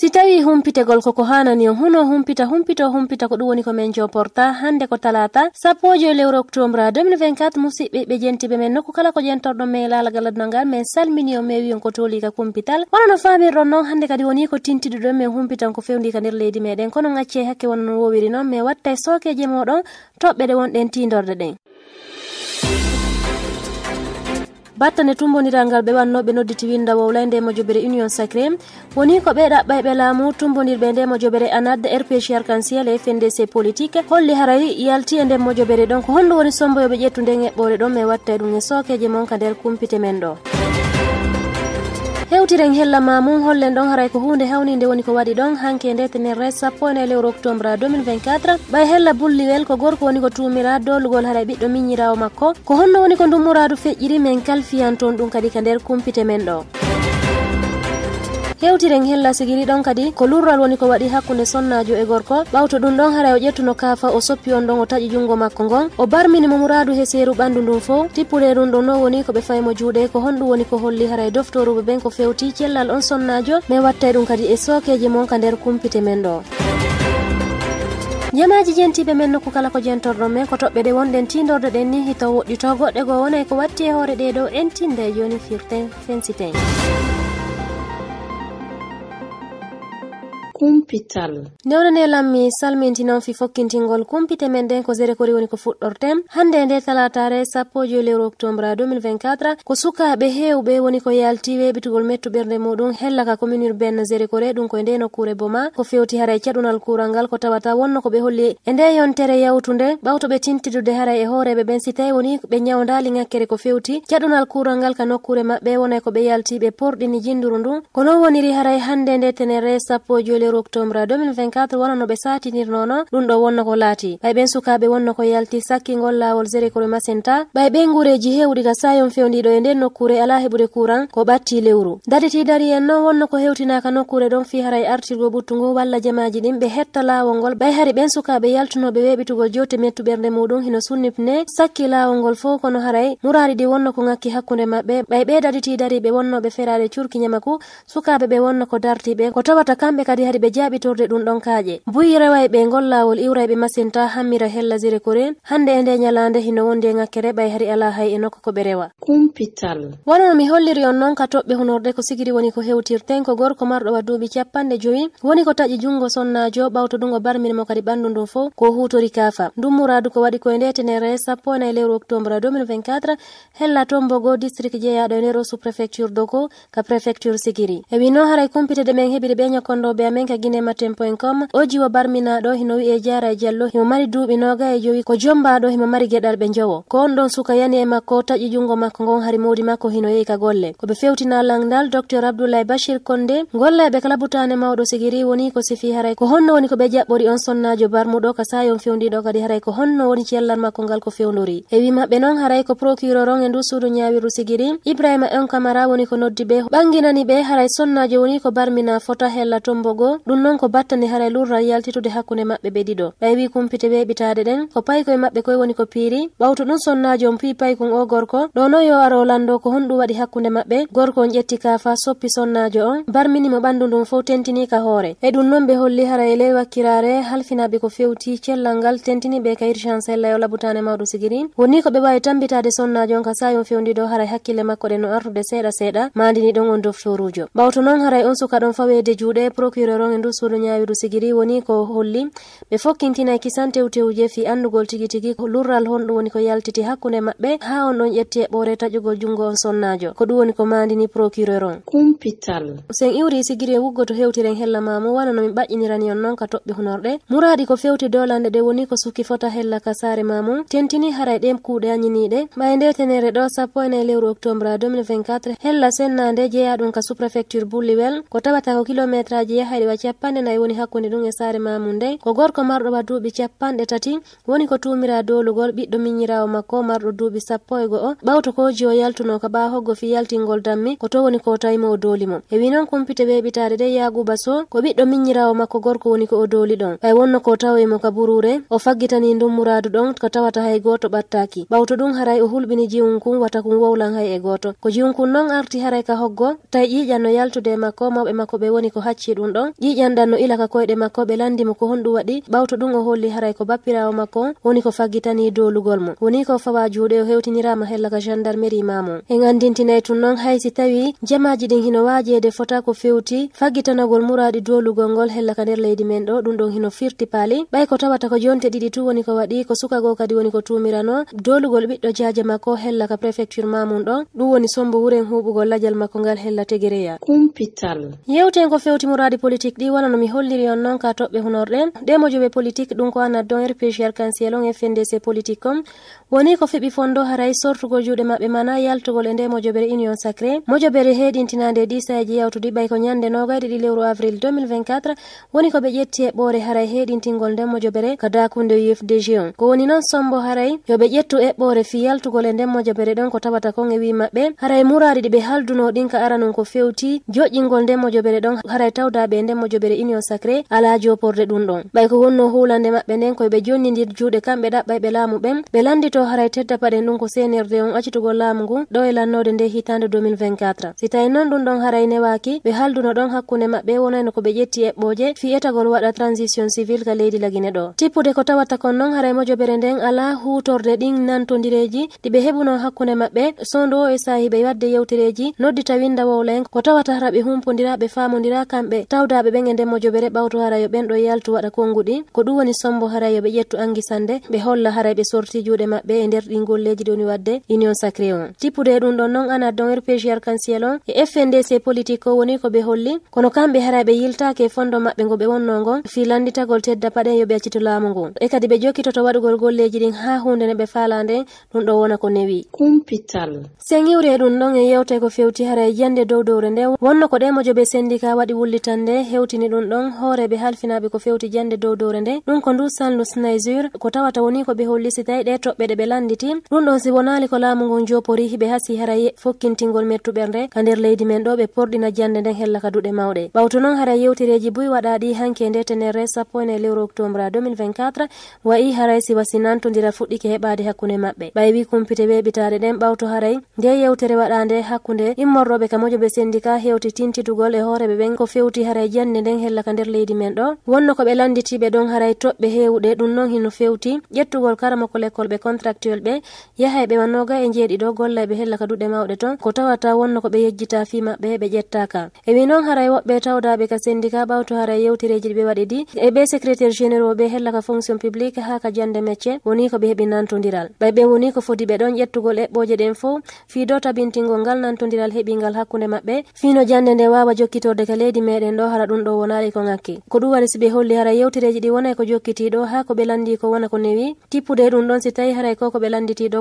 sitawi humpite golkoko ni huno humpita humpito humpita ko ɗum woni ko men joporta hande ko talata sappojo lewru octobre 2024 be jenti jentiɓe men nokku kala ko jentorɗon me laala galad ngal min salmini o min wiyon ko tolika kumpital wala no famirɗon noon hande kadi woni ko tintiɗo do min humpitan ko fewndi ka nder leydi meɗen kono ngacce hakke won no wowiri noon min watta e sokeje moɗon toɓɓe ɗe wonɗen tindorde ɗen battane tumbodiral ngal ɓe wannoɓe nodditi winda wowla ndemo jobere union sacré woni ko ɓe ɗaɓɓayɓe laamu tumbodirɓe ndemo jobere anad rpc arcanciel e fndc politique holli haray yalti e ndemo jobere ɗon ko honndu woni sombayoɓe ƴettude ŋeɓɓore ɗon ɓe watta e ɗum e sokeje moon ka nder kumpite men ɗo hewtireng hellama mum hollen ɗon haray ko hunde hawninde woni ko waɗi ɗon hanke nde res sappo e lewru octobre 2024 ɓay hella bulliwel ko gorko woni ko tumira dollugol haray ɓiɗɗo miñirawo makko ko honno woni ko ndummoradu feƴƴiri men kalfiyan toon ɗum kadi ka nder kumpite men ɗo hewtiren hella sigiri ɗon kadi ko lurral woni ko waɗi hakkunde sonnajo e gorko ɓawto ɗum ɗon hara o ƴettuno kafa o soppi on ɗon o taƴi jungo makko ngon o barmini mo muradu he seeru ɓandu ndun fo tippure ɗum ɗon non woni koɓe faymo juuɗe ko honɗum woni ko holli hara e doftoruɓe ɓen ko fewti cellal on sonnajo mai wattay ɗum kadi e sokeje mon ka nder kumpite men ɗo jamaji jentiɓe men nokku kala ko jentorɗon men ko toɓɓe ɗe wonɗen tindorde ɗen ni hito woɗɗito goɗɗe goo wonay ko watti e hoore ɗe ɗo en tinda e joni firten fensiten kumpital newne lammi salminti noon fi tokkintingol kumpite men nden ko zere ko riwoni ko fuɗɗorten hannde nde talatare sappo joyi lewru octobre 2024 ko sukaɓe hewɓe woni ko yalti weɓitugol mettuɓerde muɗum hella ka commune urbaine zere kore ɗum koye nde nokkure boma ko fewti hara e caɗunal kural ngal ko tawata wonno ko ɓe holli e nde yontere yawtude ɓawtoɓe tintidude hara e hooreɓe ɓen si tawi woni ɓe ñawdali ŋakkere ko fewti caɗunal kural ngal ka nokkure maɓɓe wona ko ɓe yaltiɓe porɗini jinduru ndun ko non woniri haray hannde nde tenere sappo joyi lewru octobre 2024 wonano ɓe satinirnono ɗum ɗo wonno ko laati ɓay ɓen sukaɓe wonno ko yalti sakkingol lawol zerekore masinta ɓay ɓen gureji hewɗi ka sayon fewndiɗo e nden nokkure ala heɓude courant ko ɓatti lewru daditi dari en noon wonno ko hewtinaka nokkure ɗon fi haray artirgo ngu walla jamaji ɗin ɓe hetta lawol ngol ɓay hari ɓen sukaɓe yaltunoɓe weɓitugol jowte mettuɓerde muɗum hino sunnipne sakki lawol ngol fo kono haray murari ɗi wonno ko ŋakki hakkunde maɓɓe ɓay ɓe daditi dari ɓe wonnoɓe ferade curki ñamaku sukaɓe ɓe wonno ko dartiɓe ko tawata kamɓe kadi hari kadi ɓe torde ɗum ɗon kaaƴe buyi rewa ngol lawol laawol iwrayɓe masinta hammira hella zire koren hannde e nde ñalaande hino wonde ŋakke reɓay hari ala hay e nokku ko ɓe rewa kumpital wonono mi holliri on noon ka toɓɓe hunorde ko sigiri woni ko hewtirten ko gorko marɗo wa duuɓi capanɗe joyi woni ko taƴi junngo sonnajo ɓawtoɗungo barminmo kadi ɓanndu ndu fof ko hutori kaafa ɗum muradu ko waɗi koye nde tenere sappo e nayi lewru octobre 2024 hella tombogo district jeeyaɗo e nero sous préfecture doko ka préfecture sigiri e wino haray kumpitede men heɓiri ɓe ñakkondoɓe amen ka gine matempo en kom o jiwo barmina do hino wi'e jara e jallo himo mari duuɓi noga e joyi ko jomba do himo mari geɗal ɓe jowo ko on ɗon suka yani e makko taƴi jungo makko ngon hari modi makko hino yehi ka golle koɓe fewtina langdal docteur abdoulaye bachir konde gollaɓe kala butane mawɗo sigiri woni ko sifi haray ko honno woni ko ɓe jaɓɓori on sonnajo barmuɗo ka sayon fewndiɗo kadi haray ko honno woni cellal makko ngal ko fewdori e wi maɓɓe noon haray ko procureur on e ndu suudu ñawiru sigiri ibrahima on camara woni ko noddi ɓe ɓanginani ɓe haray sonnajo woni ko barmina fota hella tombogo ɗum noon ko battani haray lurral yaltitude hakkunde maɓɓe ɓe ɗiɗo ɓay wi kumpite ɓe ɓitade ɗen ko paykoye maɓɓe koye woni ko piiri ɓawto ɗum sonnajo on piyi paykon o gorko ɗo non yo aro lando ko honɗum waɗi hakkunde maɓɓe gorko on ƴetti kafa soppi sonnajo on barminimo ɓandu ndum fo tentini ka hoore e ɗum noon ɓe holli haray e ley wakkirare halfinaɓe ko fewti cellal ngal tentiniɓe kayir chan sella yo labutane mawɗo sigiri woni ko ɓe wawi tambitade sonnajo on ka sa on fewndiɗo haray e hakkille makko ɗe no artude seeɗa seeɗa mandini ɗon on doftorujo ɓawto noon haray on suka ɗon fawede juuɗe procureur kolong indu suru nyaawi rusigiri woni ko holli ɓe fokkintinayi kisante utewuje fi andugol tigi tigi lurral honɗum woni ko yaltiti hakkunde maɓɓe ha on ɗon ƴetti e ɓoore taƴugol junngo on sonnajo ko ɗum woni ko mandini procureur on kumpital sen iwri sigiri e wuggoto hewtiren hella mamo wana nomi ɓaƴƴinirani on noon ka toɓɓi hunorɗe muraɗi ko fewti dolande ɗe woni ko sukki fota hella ka saare mamo tentini haray ɗen kuuɗe añiniɗe ɓay nde tenere ɗo sappo enayi lewru octobre 2024 hella sennande jeeya ɗum ka sous préfecture bulliwel ko tawata ko kilométre aji yahayɗe capanɗe nayi woni hakkunde ɗum e saare mamu nde ko gorko marɗo ba duuɓi capanɗe tati woni ko tumira dolugol ɓiɗɗo minñirawo makko marɗo duuɓi sappo e go o ɓawto koji o yaltuno ka ɓa hoggo fi yaltingol dammi ko to woni ko tawimo o doli mo e wi noon kumpite ɓeɓitaɗe ɗe yaguba so ko ɓiɗɗo minñirawo makko gorko woni ko o doli ɗon ɓay wonno ko tawimo ka burure o faggitani ndum muradu ɗon ko tawata hay goto ɓattaki ɓawto ɗum haray o hulɓini jiwun kun wata kun wowlan hay e goto ko jiwun kun noon arti haray ka hoggo tawi ƴiƴanno yaltude makko mawɓe makko ɓe woni ko hacci ɗum ɗon yiƴanɗan no ilaka koyɗe makko ɓe mo ko honɗum waɗi ɓawto ɗum o holli haray ko bappirawo makko woni ko faggitani dolugol mo woni ko fawa juuɗe o hewtinirama hellaka gendarmerie mamo en andintinayi tun noon hay si tawi jamaji ɗin hino waajede fota ko fewti faggitanagol muraɗi dolugol ngol hellaka nder leydi men ɗo ɗum ɗon hino firti paali ɓay ko tawata ko jonte ɗiɗi tu woni ko waɗi ko sukago kadi woni ko tumirano dolugol ɓiɗɗo jaje makko hellaka préfecture mamum ɗon ɗum woni sombo wuren huɓugol lajal makko ngal hella tegereya kumpital yewten ko fewti muradi politi politique ɗi wonano mi holliri on noon ka toɓɓe hunorɗe ɗemojoɓe politique ɗum ko anadon rpgr kansiel on fndc politique on woni ko feɓi fondo haray sortugol juuɗe maɓɓe mana yaltugol e ndemojoɓere union sacré mojobere heɗintinande ɗi saji yawtudi ɓay ko ñande nogayi ɗi lewru avril 2024 woni ko ɓe ƴetti e ɓoore haray heɗintingol ndemojobere ko dakunde ufdg on ko woni noon sombo haray yo ɓe ƴettu eɓɓore fi yaltugol e ndemmojobere ɗon ko tawata kon e wi maɓɓe haray murari ɗi ɓe halduno ɗin ka aranun ko fewti joƴƴingol ndemmojobere ɗon haray tawdaɓe e ndem mo jobere union sacré ala joporde ɗum ɗon ɓay ko wonno hulande maɓɓe nden koyeɓe jonnidir juuɗe kamɓe ɗaɓɓay ɓe laamu ɓen ɓe landito haray tedda paɗen ɗum ko senirde on accitugol laamu ngu ɗo e lannode nde hitande 2024 si tawi noon ɗum ɗon haray newaki ɓe halduno ɗon hakkunde maɓɓe wonayno ko ɓe ƴetti eɓɓoje fi etagol waɗa transition civil ka leydi lagine ɗo tippude ko tawatta kon noon haray mojobere nden ala hutorde ɗin nantodireji ɗi ɓe heɓuno hakkunde maɓɓe sondu o e sahiɓe wadde yewtereji noddi tawi ndawowla en ko tawata raɓe humpodira ɓe famodira kamɓe tawdaɓ yettoɓe ɓen e nde mojoɓere ɓawto harayo ɓen ɗo yaltu waɗa konnguɗi ko ɗum woni sombo harayo ɓe ƴettu angi sannde ɓe holla harayɓe sorti juuɗe maɓɓe e nder ɗi golleji ɗi woni waɗde union sacré on tippude e ɗum ɗon noon ana don rpg arcanciel on e fndc politique ko woni ko ɓe holli kono kamɓe harayɓe yiltake e fondo maɓɓe ngo ɓe wonno ngo fi landitagol tedda paɗen yo ɓe accito laamu ngu e kadi ɓe jokkitoto waɗugol golleji ɗin ha hunde nde ɓe fala nde ɗum ɗo wona ko newi kumpital sen iwre ɗum ɗon e yewte ko fewti haray jande dow dowre nde wonno ko ɗe mojoɓe sendica waɗi wullitan nde he hewtini ɗum ɗon hooreɓe halfinaɓe ko fewti jande dow dowre nde ɗum ko ndu ndusan lusnaisur ko tawata woni ko ɓe hollisitai ɗe toɓɓe ɗe ɓe landiti ɗum ɗon si wonali ko laamu ngon jopori ɓe hasi hara fokkintingol mettuɓer nde ka nder leydi men ɗo ɓe porɗina jande nden hella ka duɗe mawɗe ɓawto noon hara yewtireji buy waɗaɗi hanke nde tenerre sappo ene lewru octobre 2024 wayi haray si wasinantodira fuɗɗike heɓade hakkunde maɓɓe ɓay wi kumpite weɓitaɗe ɗen ɓawto haray nde yewtere waɗa nde hakkunde immorroɓe kamojo ɓe sendika hewti tintitugol e hooreɓe ɓen ko fewti haray jande hannde nden hella ka nder leydi men ɗo wonno ko ɓe landitiɓe ɗon haray toɓɓe hewɗe ɗum noon hino fewti ƴettugol karama ko lekkol ɓe contractuel ɓe yahay ɓe wannoga e jeeɗi ɗo gollay ɓe hella ka duɗe mawɗe toon ko tawata wonno ko ɓe yejjita fi maɓɓe ɓe ƴettaka e wi noon haray woɓɓe tawdaɓe ka syndicat ɓawto haray yewtereji ɗi ɓe waɗi ɗi e ɓe secrétaire généraux ɓe hella ka fonction publique ha ka jande métier woni ko ɓe heeɓi nantodiral ɓay ɓe woni ko fodi ɓe ɗon ƴettugol eɓɓoje ɗen fo fi do tabintingol ngal nantodiral heeɓingal hakkude maɓɓe fino jande nde wawa jokkitorde ka leydi meɗen ɗo haɗa ɗum ɗum ɗo wonari ko ŋakki ko ɗum wani siɓe holli hara yewtereji ɗi wonay ko jokkitiɗo ha ko ɓe landi ko wona ko newi tippude ɗum ɗon si tawi haray ko ko ɓe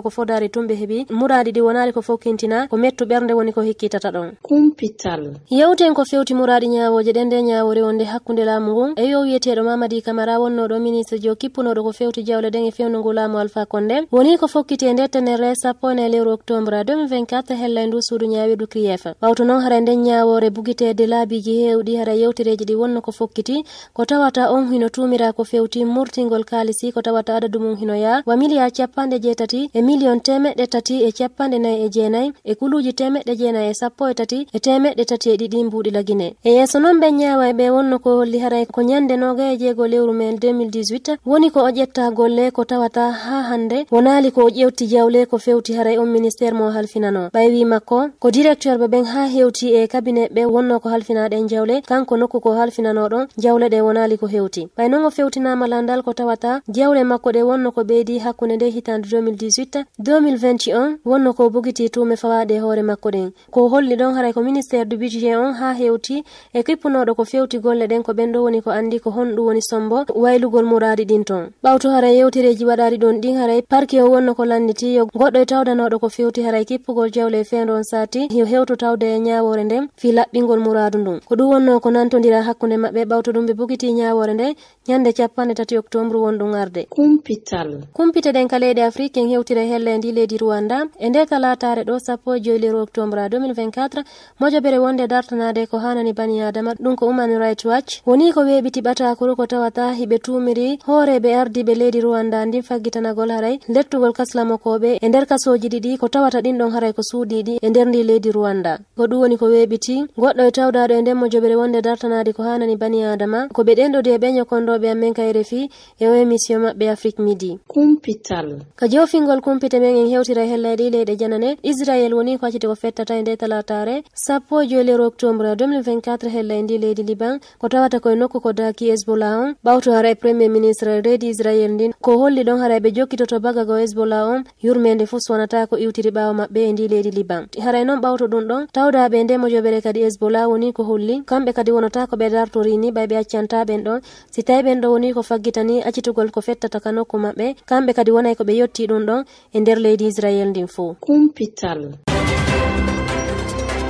ko fodari tumɓe heeɓi muradi ɗi wonari ko fokkintina ko mettu ɓernde woni ko hikkitata ɗon kumpital yewten ko fewti muradi ñawoje ɗen nde ñawore wonde hakkunde laamu ngun e yo wiyeteɗo mamadi camara wonnoɗo ministre jo kippunoɗo ko fewti jawle ɗen e ngu laamu alpha konde woni ko e nde tenere sappo e lewru octobre 2024 hella e ndu suudu ñawirdu crief ɓawto noon hara nden ñawore bugitede laabiji hewɗi hara yewtere fereji ɗi wonno ko fokkiti ko tawata on hino tumira ko fewti murtingol kaalisi ko tawata adadu mum hino yaa wa miliya capanɗe jeetati e million temeɗɗe tati e capanɗe nayi e jeenayi e kuluji temeɗɗe jeenayi e sappo e tati e temeɗɗe tati e ɗiɗi mbuuɗi lagine e yeeso noon ɓe ñaawa e ɓe wonno ko holli haray ko ñande noga e jeego lewru mel 2018 woni ko o ƴetta golle ko tawata ha hande wonali ko o ƴewti jawle ko fewti haray on ministére mo halfinano ɓay wi makko ko directeur ɓe ɓen ha hewti e cabinet ɓe wonno ko halfinaɗen jawle kanko nokku makko ko halfinanoɗon jawle ɗe wonali ko hewti ɓay noon o fewtinama landal ko tawata jawle makko ɗe wonno ko ɓeydi hakkunde nde hitande 2018 2021 wonno ko bogiti tume fawaɗe hoore makko ɗen ko holli ɗon haray ko ministére du budget on ha hewti e kippunoɗo ko fewti golle ɗen ko ɗo woni ko andi ko honɗum woni sombo waylugol muradi ɗin ton ɓawto haray yewtereji waɗari ɗon ɗin haray parke o wonno ko landiti yo goɗɗo e tawdanoɗo ko fewti haray kippugol jawle e fendo on sati yo hewto tawde e ñawore nden fi laɓɓingol muradu ndun ko ɗum wonno ko nanto tondira hakkunde maɓɓe ɓawto ɗum ɓe bogiti nyawore nde ñande capanɗe tati octobre arde kumpital kumpite ɗen ka leydi afrique en hewtira helle ndi leydi rwanda e nde kalatare ɗo sappo e joyi leru octobre 2024 mojobere wonde dartanade ko hanani bani adama ɗum ko human right watch woni ko weɓiti ɓatakoru ko tawata hiɓe tumiri hooreɓe ardiɓe leydi rwanda ndin faggitanagol haray lettugol kaslamokoɓe e nder kasoji ɗiɗi ko tawata ɗin ɗon haray ko suuɗiɗi e nder ndi leydi rwanda ko ɗum woni ko weɓiti goɗɗo e tawdaɗo e nden mojobere wonde darta tonade ko hanani bani adama ko ɓe ɗenɗode e ɓe ñokondoɓe amen kayre refi e o émission maɓɓe afrique midi kumpital ka jofingol kumpite men en hewtira e hella ɗi leyɗe janane israel woni ko accite ko fettata e nde talatare sappo joylero octobre 2024 hella e ndi leydi liban ko tawata koye nokku ko daki hesbola on ɓawto hara e premier ministre redi israel ndin ko holli ɗon hara ɓe jokkitoto baga go hesbola on yurmede fu sonata ko iwtiri ɓawo maɓɓe e ndi leydi liban haray noon ɓawto ɗum ɗon tawdaɓe ndemojoɓere kadi hesbola woni ko holli kamɓe kadi wonata canta ko ɓe dartorini bay accanta ɓen ɗon si tawi ɓen ɗo woni ko faggitani accitugol ko fettata ka nokku maɓɓe kamɓe kadi wonay ko ɓe yetti ɗum ɗon e nder leydi israel ndin fo kumpital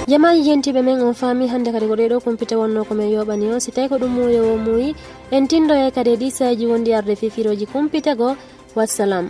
jama jentiɓe men on faami hannde kadi ko ɗo compita wonno komin yoɓani on si tawi ko ɗum muuyo wo muuyi en tindoye kadi e ɗisaji wondi arde fifiroji kumpita goo wassalam